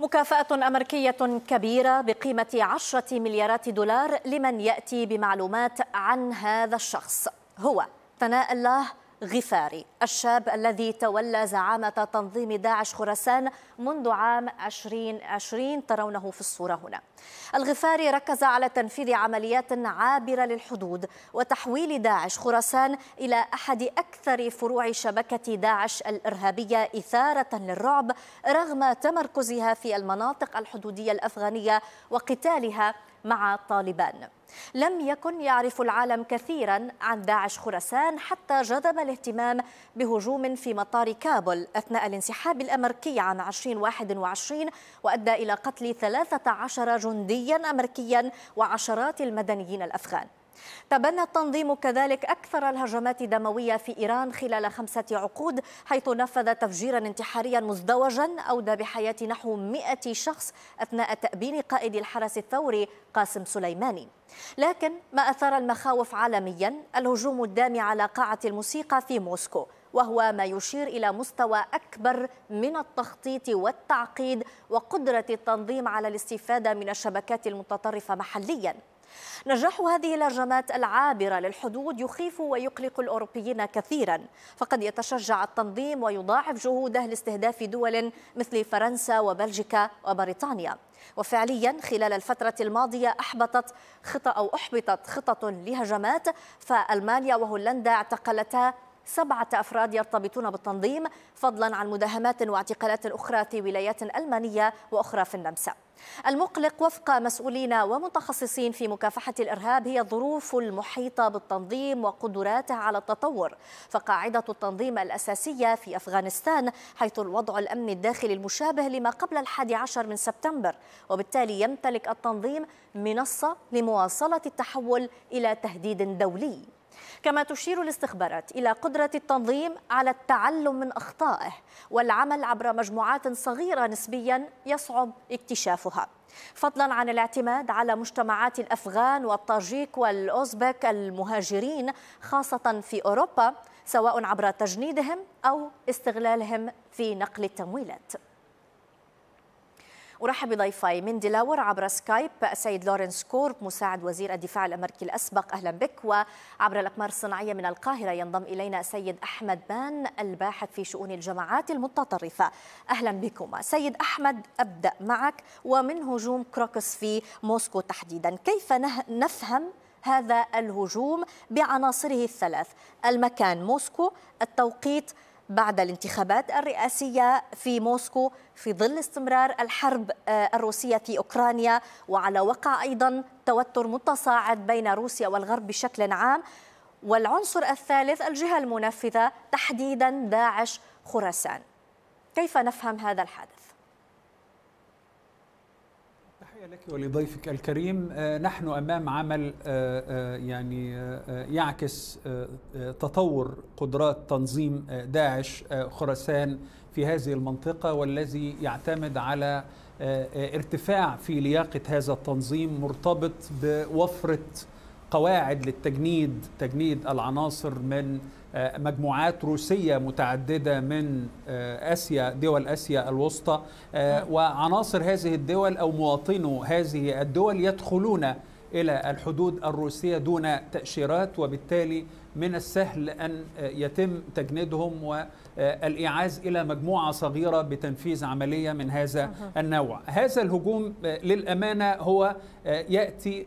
مكافأة أمريكية كبيرة بقيمة عشرة مليارات دولار لمن يأتي بمعلومات عن هذا الشخص هو ثناء الله غفاري الشاب الذي تولى زعامة تنظيم داعش خراسان منذ عام 2020 ترونه في الصورة هنا الغفاري ركز على تنفيذ عمليات عابرة للحدود وتحويل داعش خراسان إلى أحد أكثر فروع شبكة داعش الإرهابية إثارة للرعب رغم تمركزها في المناطق الحدودية الأفغانية وقتالها مع طالبان لم يكن يعرف العالم كثيرا عن داعش خراسان حتى جذب الاهتمام بهجوم في مطار كابول أثناء الانسحاب الأمريكي عام 2021 وأدى إلى قتل 13 جنديا أمريكيا وعشرات المدنيين الأفغان تبنى التنظيم كذلك أكثر الهجمات دموية في إيران خلال خمسة عقود حيث نفذ تفجيرا انتحاريا مزدوجا أودى بحياة نحو 100 شخص أثناء تأبين قائد الحرس الثوري قاسم سليماني لكن ما أثار المخاوف عالميا الهجوم الدامي على قاعة الموسيقى في موسكو وهو ما يشير إلى مستوى أكبر من التخطيط والتعقيد وقدرة التنظيم على الاستفادة من الشبكات المتطرفة محلياً نجاح هذه الهجمات العابرة للحدود يخيف ويقلق الأوروبيين كثيرا فقد يتشجع التنظيم ويضاعف جهوده لاستهداف دول مثل فرنسا وبلجيكا وبريطانيا وفعليا خلال الفترة الماضية أحبطت خطة أو أحبطت خطط لهجمات فألمانيا وهولندا اعتقلتا سبعة أفراد يرتبطون بالتنظيم فضلا عن مداهمات واعتقالات أخرى في ولايات ألمانية وأخرى في النمسا المقلق وفق مسؤولين ومتخصصين في مكافحة الإرهاب هي الظروف المحيطة بالتنظيم وقدراته على التطور فقاعدة التنظيم الأساسية في أفغانستان حيث الوضع الأمني الداخلي المشابه لما قبل الحادي عشر من سبتمبر وبالتالي يمتلك التنظيم منصة لمواصلة التحول إلى تهديد دولي كما تشير الاستخبارات إلى قدرة التنظيم على التعلم من أخطائه والعمل عبر مجموعات صغيرة نسبيا يصعب اكتشافها فضلا عن الاعتماد على مجتمعات الأفغان والطاجيك والأوزبك المهاجرين خاصة في أوروبا سواء عبر تجنيدهم أو استغلالهم في نقل التمويلات أرحب بضيفي من ديلاور عبر سكايب السيد لورنس كورب مساعد وزير الدفاع الأمريكي الأسبق أهلا بك وعبر الأقمار الصناعية من القاهرة ينضم إلينا السيد أحمد بان الباحث في شؤون الجماعات المتطرفة أهلا بكما سيد أحمد أبدأ معك ومن هجوم كروكس في موسكو تحديدا كيف نفهم هذا الهجوم بعناصره الثلاث المكان موسكو التوقيت بعد الانتخابات الرئاسية في موسكو في ظل استمرار الحرب آه، الروسية في أوكرانيا وعلى وقع أيضا توتر متصاعد بين روسيا والغرب بشكل عام والعنصر الثالث الجهة المنفذة تحديدا داعش خراسان كيف نفهم هذا الحدث؟ تحية لك ولضيفك الكريم آه، نحن أمام عمل آه، آه، يعني يعكس تطور قدرات تنظيم داعش خراسان في هذه المنطقة والذي يعتمد على ارتفاع في لياقة هذا التنظيم مرتبط بوفرة قواعد للتجنيد تجنيد العناصر من آه، مجموعات روسية متعددة من آه، آسيا دول آسيا الوسطى آه، نعم. وعناصر هذه الدول أو مواطنو هذه الدول يدخلون إلى الحدود الروسية دون تأشيرات وبالتالي من السهل أن يتم تجنيدهم و آه، الإعاز إلى مجموعة صغيرة بتنفيذ عملية من هذا النوع هذا الهجوم آه، للأمانة هو آه، يأتي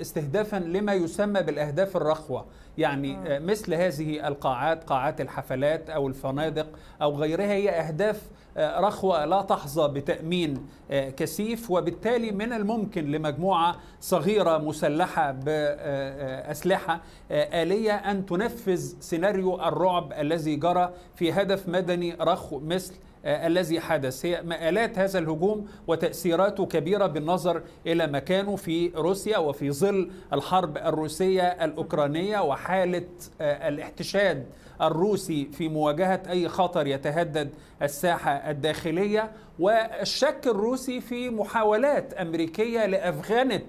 استهدافا لما يسمى بالأهداف الرخوة يعني مثل هذه القاعات قاعات الحفلات أو الفنادق أو غيرها هي أهداف رخوة لا تحظى بتأمين كثيف وبالتالي من الممكن لمجموعة صغيرة مسلحة بأسلحة آلية أن تنفذ سيناريو الرعب الذي جرى في هدف مدني رخو مثل آه، الذي حدث هي مآلات هذا الهجوم وتأثيراته كبيرة بالنظر إلى مكانه في روسيا وفي ظل الحرب الروسية الأوكرانية وحالة آه، الاحتشاد الروسي في مواجهة أي خطر يتهدد الساحة الداخلية والشك الروسي في محاولات أمريكية لأفغانة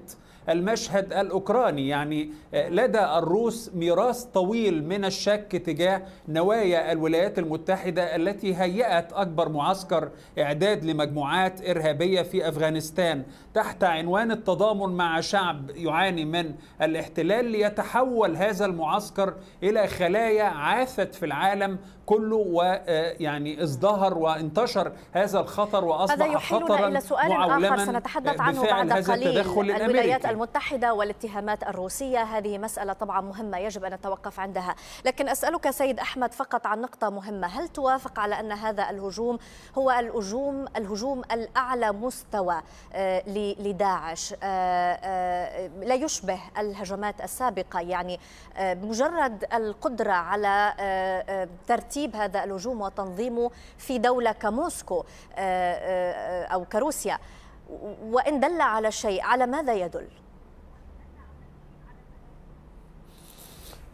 المشهد الاوكراني يعني آه، لدى الروس ميراث طويل من الشك تجاه نوايا الولايات المتحده التي هيأت اكبر معسكر اعداد لمجموعات ارهابيه في افغانستان تحت عنوان التضامن مع شعب يعاني من الاحتلال ليتحول هذا المعسكر الى خلايا عاثت في العالم كله ويعني آه، ازدهر وانتشر هذا الخطر واصبح هذا خطرا الى سؤال اخر سنتحدث عنه بعد قليل الولايات المتحده والاتهامات الروسيه هذه مساله طبعا مهمه يجب ان نتوقف عندها لكن اسالك سيد احمد فقط عن نقطه مهمه هل توافق على ان هذا الهجوم هو الهجوم الهجوم الاعلى مستوى آه، لداعش آه، لا يشبه الهجمات السابقه يعني مجرد القدره على ترتيب ترتيب هذا الهجوم وتنظيمه في دولة كموسكو آه، آه، آه، أو كروسيا وإن دل على شيء على ماذا يدل؟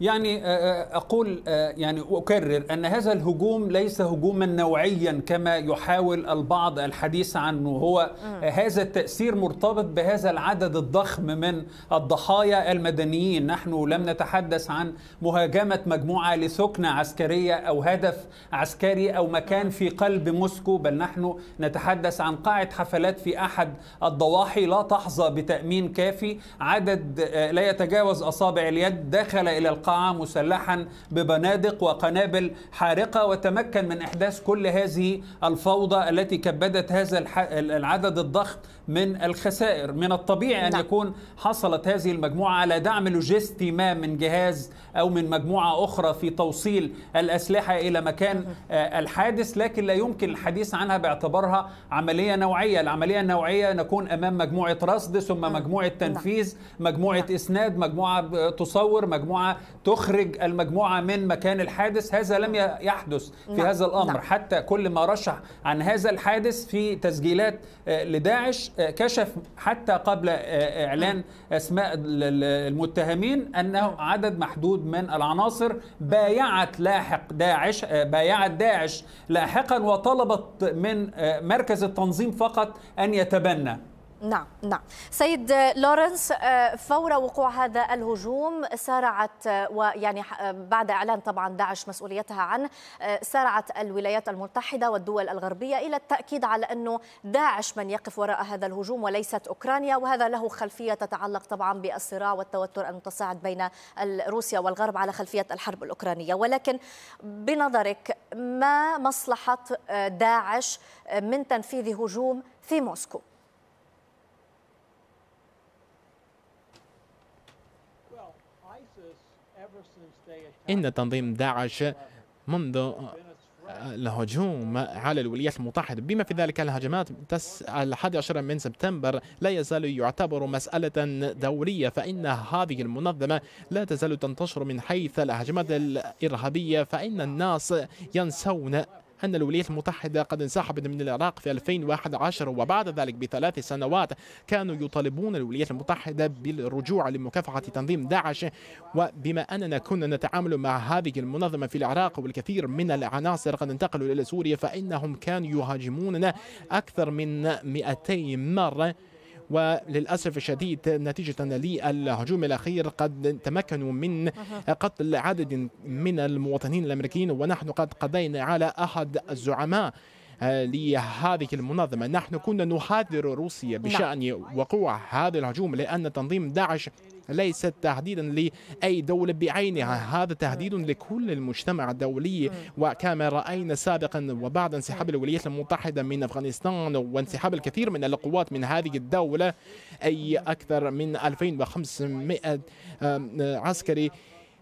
يعني آه، آه، اقول آه، يعني اكرر ان هذا الهجوم ليس هجوما نوعيا كما يحاول البعض الحديث عنه هو هذا التاثير مرتبط بهذا العدد الضخم من الضحايا المدنيين نحن لم نتحدث عن مهاجمه مجموعه لسكنه عسكريه او هدف عسكري او مكان في قلب موسكو بل نحن نتحدث عن قاعه حفلات في احد الضواحي لا تحظى بتامين كافي عدد لا يتجاوز اصابع اليد دخل الى القاعة مسلحا ببنادق وقنابل حارقة وتمكن من إحداث كل هذه الفوضى التي كبدت هذا العدد الضخم من الخسائر من الطبيعي أن نعم. يكون حصلت هذه المجموعة على دعم لوجستي ما من جهاز أو من مجموعة أخرى في توصيل الأسلحة إلى مكان آه، الحادث لكن لا يمكن الحديث عنها باعتبارها عملية نوعية العملية النوعية نكون أمام مجموعة رصد ثم نعم. مجموعة نعم. تنفيذ مجموعة إسناد مجموعة تصور مجموعة تخرج المجموعة من مكان الحادث هذا لم يحدث في نعم. هذا الأمر نعم. حتى كل ما رشح عن هذا الحادث في تسجيلات آه، لداعش آه، كشف حتى قبل آه، إعلان نعم. أسماء المتهمين أنه عدد محدود من العناصر بايعت لاحق داعش بايعت داعش لاحقا وطلبت من مركز التنظيم فقط أن يتبنى نعم نعم سيد لورنس آه، فور وقوع هذا الهجوم سارعت آه، ويعني آه، بعد اعلان طبعا داعش مسؤوليتها عنه سارعت الولايات المتحده والدول الغربيه الى التاكيد على انه داعش من يقف وراء هذا الهجوم وليست اوكرانيا وهذا له خلفيه تتعلق طبعا بالصراع والتوتر المتصاعد بين روسيا والغرب على خلفيه الحرب الاوكرانيه ولكن بنظرك ما مصلحه داعش من تنفيذ هجوم في موسكو إن تنظيم داعش منذ الهجوم آه، على الولايات المتحدة بما في ذلك الهجمات الحادي عشر من سبتمبر لا يزال يعتبر مسألة دورية فإن هذه المنظمة لا تزال تنتشر من حيث الهجمات الإرهابية فإن الناس ينسون أن الولايات المتحدة قد انسحبت من العراق في 2011 وبعد ذلك بثلاث سنوات كانوا يطالبون الولايات المتحدة بالرجوع لمكافحة تنظيم داعش وبما أننا كنا نتعامل مع هذه المنظمة في العراق والكثير من العناصر قد انتقلوا إلى سوريا فإنهم كانوا يهاجموننا أكثر من 200 مرة وللأسف الشديد نتيجة للهجوم الأخير قد تمكنوا من قتل عدد من المواطنين الأمريكيين ونحن قد قضينا على أحد الزعماء آه، لهذه المنظمة نحن كنا نحذر روسيا نعم. بشأن وقوع هذا الهجوم لأن تنظيم داعش ليست تهديدا لأي دولة بعينها نعم. هذا تهديد لكل المجتمع الدولي نعم. وكما رأينا سابقا وبعد انسحاب الولايات المتحدة من أفغانستان وانسحاب الكثير من القوات من هذه الدولة أي أكثر من 2500 آه، عسكري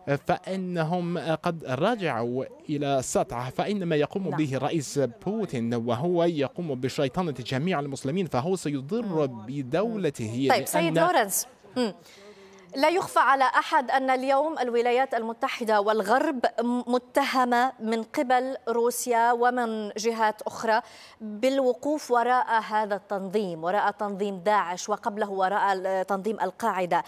فإنهم قد رجعوا إلى السطح فإن ما يقوم نعم. به الرئيس بوتين وهو يقوم بشيطنة جميع المسلمين فهو سيضر بدولته طيب سيد لورنس لا يخفى على احد ان اليوم الولايات المتحده والغرب متهمه من قبل روسيا ومن جهات اخرى بالوقوف وراء هذا التنظيم، وراء تنظيم داعش وقبله وراء تنظيم القاعده.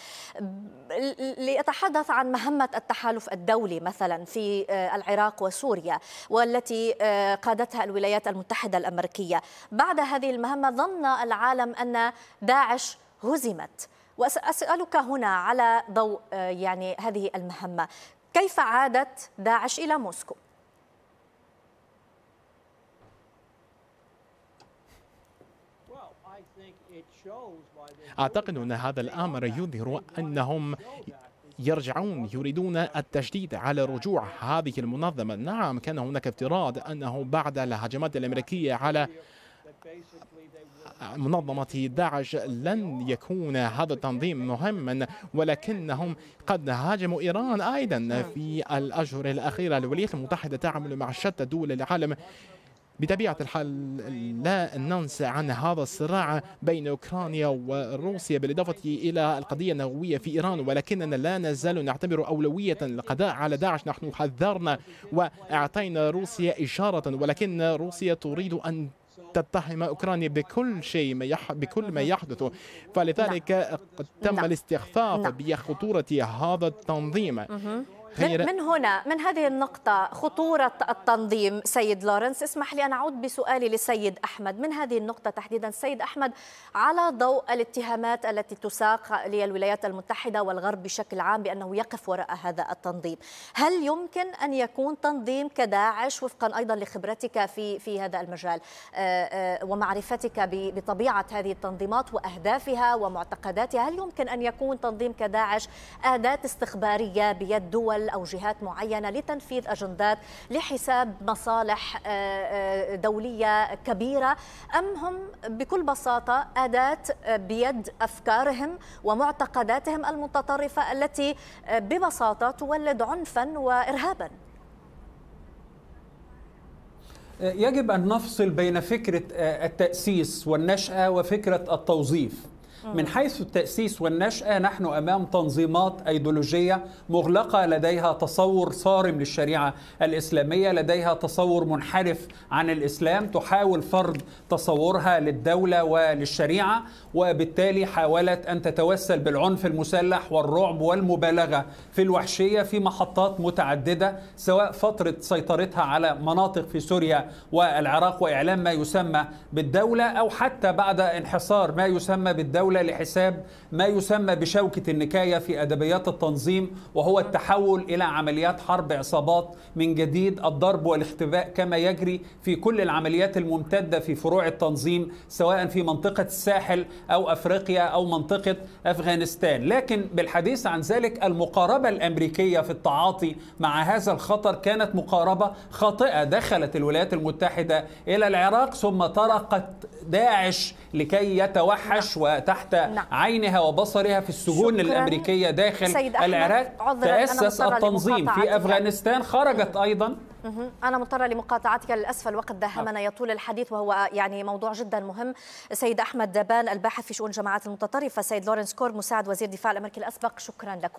لاتحدث عن مهمه التحالف الدولي مثلا في آه، العراق وسوريا والتي آه، قادتها الولايات المتحده الامريكيه. بعد هذه المهمه ظن العالم ان داعش هزمت. وسأسألك هنا على ضوء آه، يعني هذه المهمة كيف عادت داعش إلى موسكو؟ أعتقد أن هذا الأمر يظهر أنهم يرجعون يريدون التشديد على رجوع هذه المنظمة نعم كان هناك افتراض أنه بعد الهجمات الأمريكية على منظمة داعش لن يكون هذا التنظيم مهما ولكنهم قد هاجموا إيران أيضا في الأشهر الأخيرة الولايات المتحدة تعمل مع شتى دول العالم بطبيعة الحال لا ننسى عن هذا الصراع بين أوكرانيا وروسيا بالإضافة إلى القضية النووية في إيران ولكننا لا نزال نعتبر أولوية القضاء على داعش نحن حذرنا وأعطينا روسيا إشارة ولكن روسيا تريد أن تتهم أوكرانيا بكل شيء ما يح... بكل ما يحدث فلذلك نعم. تم نعم. الاستخفاف نعم. بخطورة هذا التنظيم من, من هنا من هذه النقطة خطورة التنظيم سيد لورنس اسمح لي أن أعود بسؤالي للسيد أحمد من هذه النقطة تحديدا سيد أحمد على ضوء الاتهامات التي تساق للولايات المتحدة والغرب بشكل عام بأنه يقف وراء هذا التنظيم هل يمكن أن يكون تنظيم كداعش وفقا أيضا لخبرتك في, في هذا المجال آه، آه، ومعرفتك بطبيعة هذه التنظيمات وأهدافها ومعتقداتها هل يمكن أن يكون تنظيم كداعش أداة استخبارية بيد دول دول أو جهات معينة لتنفيذ أجندات لحساب مصالح آه، آه، دولية كبيرة أم هم بكل بساطة أداة بيد أفكارهم ومعتقداتهم المتطرفة التي آه، ببساطة تولد عنفا وإرهابا يجب أن نفصل بين فكرة التأسيس والنشأة وفكرة التوظيف من آه. حيث التأسيس والنشأة نحن أمام تنظيمات أيديولوجية مغلقة لديها تصور صارم للشريعة الإسلامية لديها تصور منحرف عن الإسلام تحاول فرض تصورها للدولة وللشريعة وبالتالي حاولت أن تتوسل بالعنف المسلح والرعب والمبالغة في الوحشية في محطات متعددة سواء فترة سيطرتها على مناطق في سوريا والعراق وإعلام ما يسمى بالدولة أو حتى بعد انحصار ما يسمى بالدولة الدولة لحساب ما يسمى بشوكة النكاية في أدبيات التنظيم وهو التحول إلى عمليات حرب عصابات من جديد الضرب والاختباء كما يجري في كل العمليات الممتدة في فروع التنظيم سواء في منطقة الساحل أو أفريقيا أو منطقة أفغانستان لكن بالحديث عن ذلك المقاربة الأمريكية في التعاطي مع هذا الخطر كانت مقاربة خاطئة دخلت الولايات المتحدة إلى العراق ثم طرقت داعش لكي يتوحش وتحت تحت نعم. عينها وبصرها في السجون الأمريكية داخل العراق تأسس التنظيم في أفغانستان خرجت أيضا أنا مضطرة لمقاطعتك للأسف الوقت داهمنا نعم. يطول الحديث وهو يعني موضوع جدا مهم سيد أحمد دبان الباحث في شؤون الجماعات المتطرفة سيد لورنس كور مساعد وزير دفاع الأمريكي الأسبق شكرا لكم